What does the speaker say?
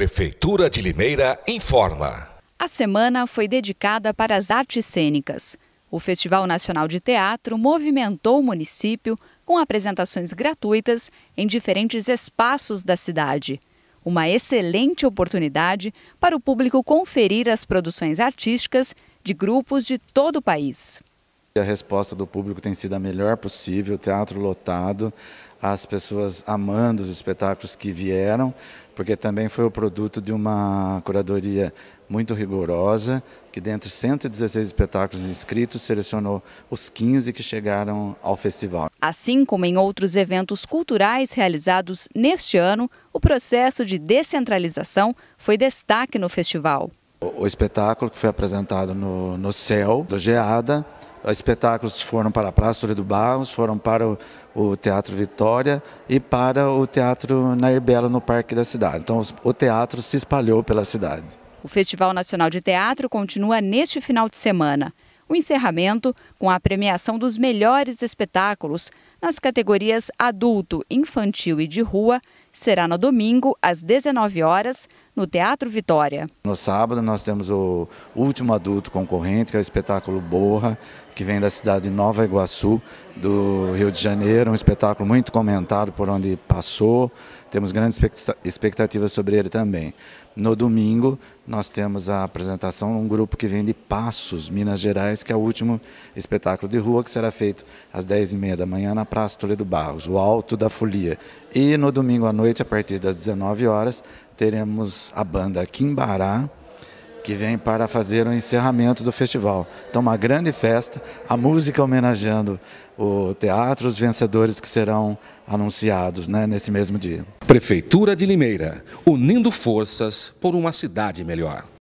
Prefeitura de Limeira informa. A semana foi dedicada para as artes cênicas. O Festival Nacional de Teatro movimentou o município com apresentações gratuitas em diferentes espaços da cidade. Uma excelente oportunidade para o público conferir as produções artísticas de grupos de todo o país. A resposta do público tem sido a melhor possível, teatro lotado, as pessoas amando os espetáculos que vieram, porque também foi o produto de uma curadoria muito rigorosa, que dentre 116 espetáculos inscritos, selecionou os 15 que chegaram ao festival. Assim como em outros eventos culturais realizados neste ano, o processo de descentralização foi destaque no festival. O espetáculo que foi apresentado no, no Céu, do Geada, espetáculos foram para a Praça do Barros, foram para o, o, Teatro Vitória e para o Teatro Nair Belo, no Parque da Cidade. Então o teatro se espalhou pela cidade. O Festival Nacional de Teatro continua neste final de semana. O encerramento com a premiação dos melhores espetáculos nas categorias adulto, infantil e de rua será no domingo, às 19 horas, no Teatro Vitória. No sábado nós temos o último adulto concorrente, que é o espetáculo Borra, que vem da cidade de Nova Iguaçu, do Rio de Janeiro, um espetáculo muito comentado por onde passou. Temos grandes expectativas sobre ele também. No domingo nós temos a apresentação de um grupo que vem de Passos, Minas Gerais, que é o último espetáculo de rua que será feito às 10h30 da manhã na Praça Toledo Barros, o Alto da Folia. E no domingo à noite noite, a partir das 19 horas, teremos a banda Quimbará, que vem para fazer o encerramento do festival. Então, uma grande festa, a música homenageando o teatro, os vencedores que serão anunciados né, nesse mesmo dia. Prefeitura de Limeira, unindo forças por uma cidade melhor.